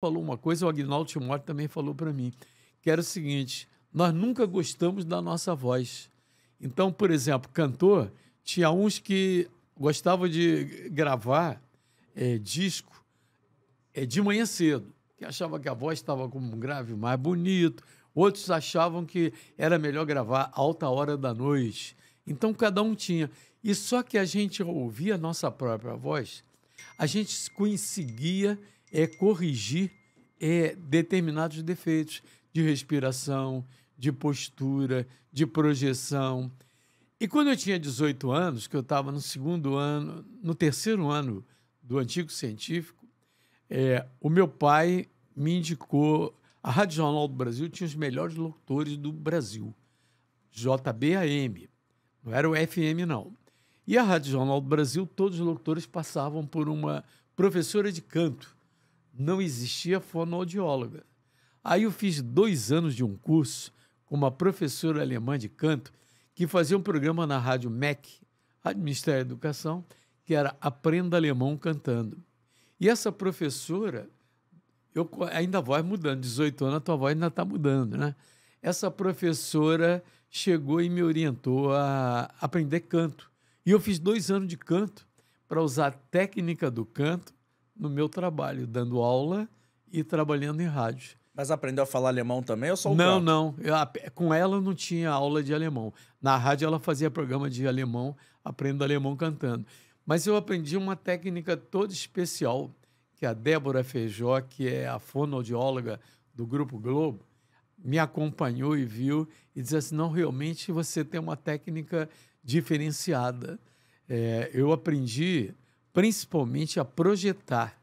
falou uma coisa, o Agnaldo Timóteo também falou para mim, que era o seguinte: nós nunca gostamos da nossa voz. Então, por exemplo, cantor, tinha uns que gostavam de gravar é, disco é, de manhã cedo, que achava que a voz estava com um grave mais bonito, outros achavam que era melhor gravar alta hora da noite. Então, cada um tinha. E só que a gente ouvia a nossa própria voz, a gente conseguia é corrigir é, determinados defeitos de respiração, de postura, de projeção. E quando eu tinha 18 anos, que eu estava no segundo ano, no terceiro ano do antigo científico, é, o meu pai me indicou. A Rádio Jornal do Brasil tinha os melhores locutores do Brasil, JBAM, não era o FM, não. E a Rádio Jornal do Brasil, todos os locutores passavam por uma professora de canto, não existia fonoaudióloga. Aí eu fiz dois anos de um curso com uma professora alemã de canto que fazia um programa na rádio MEC, Rádio Ministério da Educação, que era Aprenda Alemão Cantando. E essa professora, eu, ainda a voz mudando, 18 anos a tua voz ainda está mudando, né? Essa professora chegou e me orientou a aprender canto. E eu fiz dois anos de canto para usar a técnica do canto no meu trabalho, dando aula e trabalhando em rádio. Mas aprendeu a falar alemão também ou só o Não, canto? não. Eu, com ela não tinha aula de alemão. Na rádio ela fazia programa de alemão, aprendo alemão cantando. Mas eu aprendi uma técnica toda especial que a Débora Feijó, que é a fonoaudióloga do Grupo Globo, me acompanhou e viu e disse assim, não, realmente você tem uma técnica diferenciada. É, eu aprendi principalmente a projetar,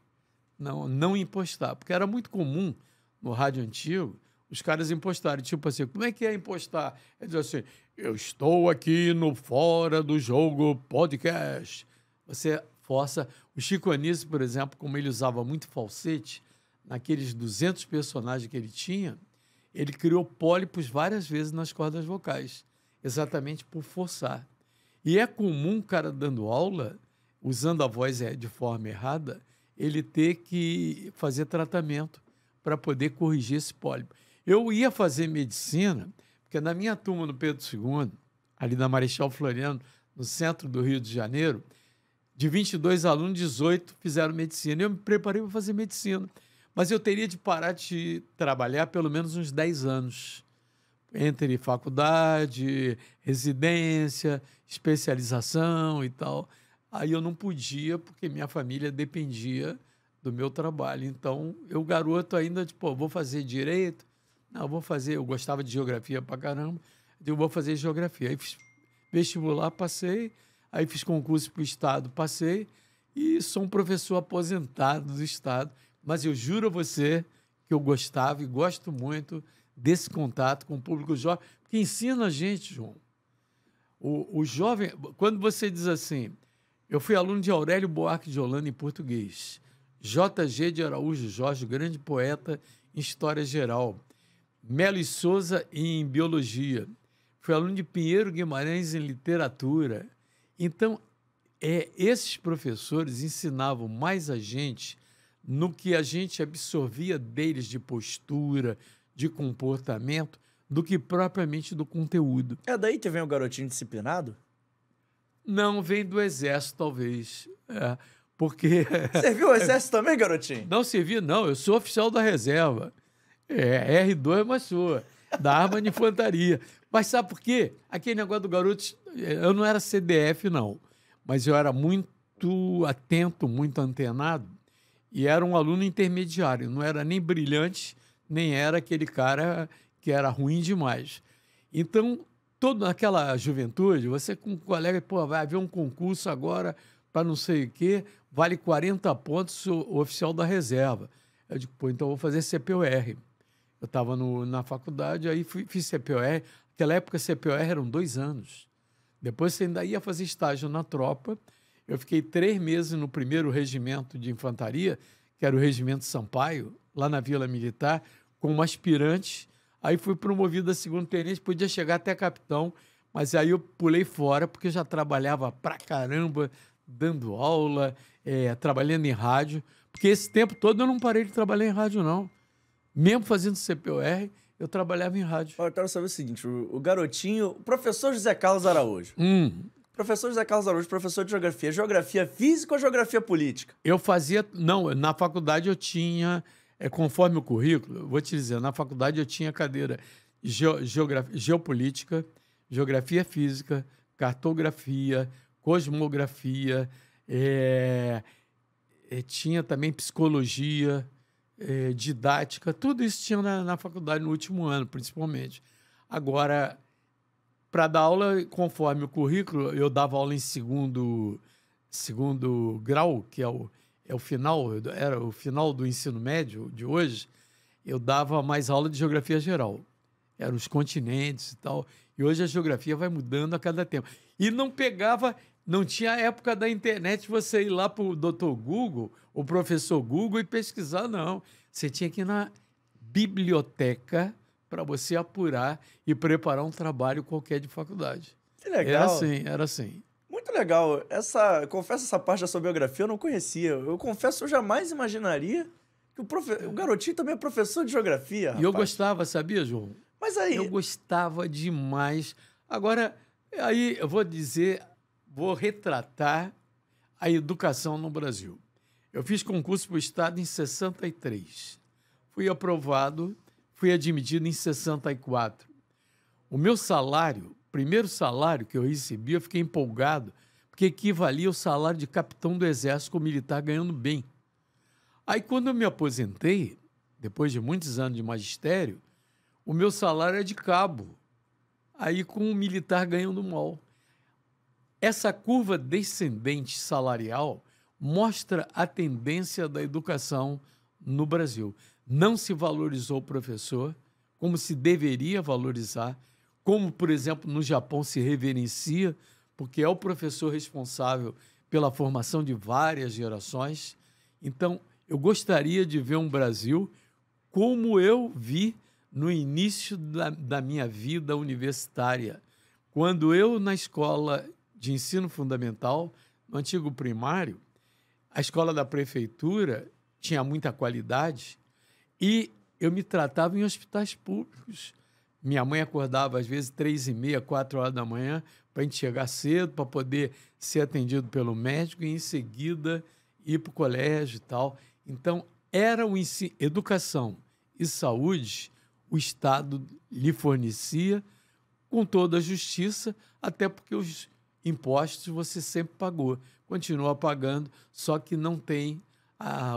não, não impostar. Porque era muito comum no rádio antigo os caras impostarem. Tipo assim, como é que é impostar? É dizer assim, eu estou aqui no Fora do Jogo Podcast. Você força. O Chico Anísio, por exemplo, como ele usava muito falsete, naqueles 200 personagens que ele tinha, ele criou pólipos várias vezes nas cordas vocais, exatamente por forçar. E é comum o cara dando aula usando a voz eh, de forma errada, ele ter que fazer tratamento para poder corrigir esse pólipo. Eu ia fazer medicina, porque na minha turma no Pedro II, ali na Marechal Floriano, no centro do Rio de Janeiro, de 22 alunos, 18 fizeram medicina. Eu me preparei para fazer medicina, mas eu teria de parar de trabalhar pelo menos uns 10 anos entre faculdade, residência, especialização e tal. Aí eu não podia, porque minha família dependia do meu trabalho. Então, eu, garoto, ainda, tipo, vou fazer direito? Não, vou fazer. Eu gostava de geografia pra caramba. Então, eu vou fazer geografia. Aí fiz vestibular, passei. Aí fiz concurso para o Estado, passei. E sou um professor aposentado do Estado. Mas eu juro a você que eu gostava e gosto muito desse contato com o público jovem, que ensina a gente, João. O, o jovem, quando você diz assim, eu fui aluno de Aurélio Buarque de Holanda em português, J.G. de Araújo Jorge, grande poeta em História Geral, Melo e Souza em Biologia. Fui aluno de Pinheiro Guimarães em Literatura. Então, é, esses professores ensinavam mais a gente no que a gente absorvia deles de postura, de comportamento, do que propriamente do conteúdo. É, daí que vem o garotinho disciplinado? Não, vem do exército, talvez. É, porque. Serviu o exército também, garotinho? Não servi, não. Eu sou oficial da reserva. É, R2 é uma sua. Da arma de infantaria. Mas sabe por quê? Aquele negócio do garoto. Eu não era CDF, não. Mas eu era muito atento, muito antenado. E era um aluno intermediário. Não era nem brilhante, nem era aquele cara que era ruim demais. Então, todo naquela juventude, você com um colega, pô, vai haver um concurso agora para não sei o quê, vale 40 pontos o oficial da reserva. Eu digo, pô, então vou fazer CPOR. Eu estava na faculdade, aí fui, fiz CPOR. Naquela época, CPOR eram dois anos. Depois você ainda ia fazer estágio na tropa. Eu fiquei três meses no primeiro regimento de infantaria, que era o Regimento Sampaio, lá na Vila Militar, como aspirante Aí fui promovido a segundo tenente, podia chegar até capitão, mas aí eu pulei fora porque já trabalhava pra caramba, dando aula, é, trabalhando em rádio. Porque esse tempo todo eu não parei de trabalhar em rádio, não. Mesmo fazendo CPOR, eu trabalhava em rádio. eu quero saber o seguinte: o, garotinho, o professor José Carlos Araújo. Hum. Professor José Carlos Araújo, professor de geografia. Geografia física ou geografia política? Eu fazia. Não, na faculdade eu tinha é conforme o currículo, vou te dizer, na faculdade eu tinha cadeira geografia, geopolítica, geografia física, cartografia, cosmografia, é, é, tinha também psicologia, é, didática, tudo isso tinha na, na, faculdade no último ano, principalmente. Agora, para dar aula, conforme o currículo, eu dava aula em segundo, segundo grau, que é o é o final, era o final do ensino médio de hoje, eu dava mais aula de geografia geral. Eram os continentes e tal. E hoje a geografia vai mudando a cada tempo. E não pegava, não tinha época da internet você ir lá para o doutor Google, o professor Google e pesquisar, não. Você tinha que ir na biblioteca para você apurar e preparar um trabalho qualquer de faculdade. Que legal. Era assim, era assim muito legal. Essa, confesso essa parte da sua biografia, eu não conhecia. Eu confesso, eu jamais imaginaria que o, profe... o garotinho também é professor de geografia. Rapaz. E eu gostava, sabia, João? Mas aí. Eu gostava demais. Agora, aí eu vou dizer, vou retratar a educação no Brasil. Eu fiz concurso para o Estado em 63. Fui aprovado, fui admitido em 64. O meu salário primeiro salário que eu recebi, eu fiquei empolgado, porque equivalia ao salário de capitão do exército militar ganhando bem. Aí, quando eu me aposentei, depois de muitos anos de magistério, o meu salário é de cabo. Aí, com o militar ganhando mal. Essa curva descendente salarial mostra a tendência da educação no Brasil. Não se valorizou o professor como se deveria valorizar como, por exemplo, no Japão se reverencia, porque é o professor responsável pela formação de várias gerações. Então, eu gostaria de ver um Brasil como eu vi no início da, da minha vida universitária, quando eu, na escola de ensino fundamental, no antigo primário, a escola da prefeitura tinha muita qualidade e eu me tratava em hospitais públicos minha mãe acordava às vezes três e meia, quatro horas da manhã, para a gente chegar cedo, para poder ser atendido pelo médico e em seguida ir para o colégio e tal. Então, era o ensino, educação e saúde, o Estado lhe fornecia com toda a justiça, até porque os impostos você sempre pagou, continua pagando, só que não tem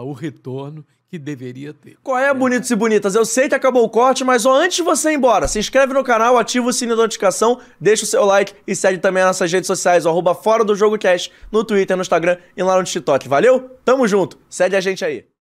o retorno que deveria ter. Qual é, é, bonitos e bonitas? Eu sei que acabou o corte, mas ó, antes de você ir embora, se inscreve no canal, ativa o sininho da notificação, deixa o seu like e segue também as nossas redes sociais, arroba Fora do Jogo Cast, no Twitter, no Instagram e lá no TikTok. Valeu? Tamo junto. Segue a gente aí.